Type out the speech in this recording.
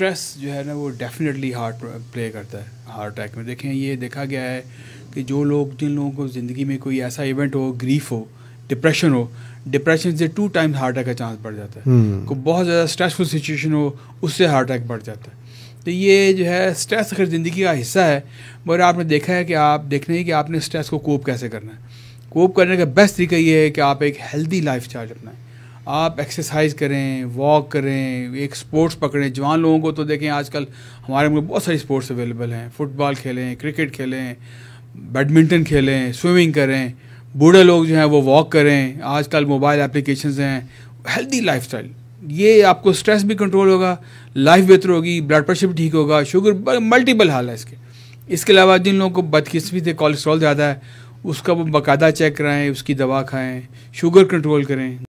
Stress जो है ना वो डेफिनेटली हार्ट प्ले करता है हार्ट अटैक में देखें ये देखा गया है कि जो लोग जिन लोगों को ज़िंदगी में कोई ऐसा इवेंट हो ग्रीफ हो डिप्रेशन हो डिप्रेशन से टू टाइम्स हार्ट अटैक का चांस बढ़ जाता है hmm. हम्म। को बहुत ज़्यादा स्ट्रेसफुल सिचुएशन हो उससे हार्ट अटैक बढ़ जाता है तो ये जो है स्ट्रेस अगर ज़िंदगी का हिस्सा है मगर आपने देखा है कि आप देखना ही कि आपने स्ट्रेस को कोप कैसे करना है कोप करने का बेस्ट तरीका ये है कि आप एक हेल्दी लाइफ स्टाइल अपनाएं आप एक्सरसाइज करें वॉक करें एक स्पोर्ट्स पकड़ें जवान लोगों को तो देखें आजकल हमारे में बहुत सारी स्पोर्ट्स अवेलेबल हैं फुटबॉल खेलें क्रिकेट खेलें बैडमिंटन खेलें स्विमिंग करें बूढ़े लोग जो हैं वो वॉक करें आजकल मोबाइल एप्लीकेशंस हैं हेल्दी लाइफ ये आपको स्ट्रेस भी कंट्रोल होगा लाइफ बेहतर होगी ब्लड प्रेशर भी ठीक होगा शुगर मल्टीपल हाल है इसके इसके अलावा जिन लोगों को बदकिस्मी से कोलेस्ट्रॉल ज़्यादा है उसका वो बाकायदा चेक कराएं उसकी दवा खाएं शुगर कंट्रोल करें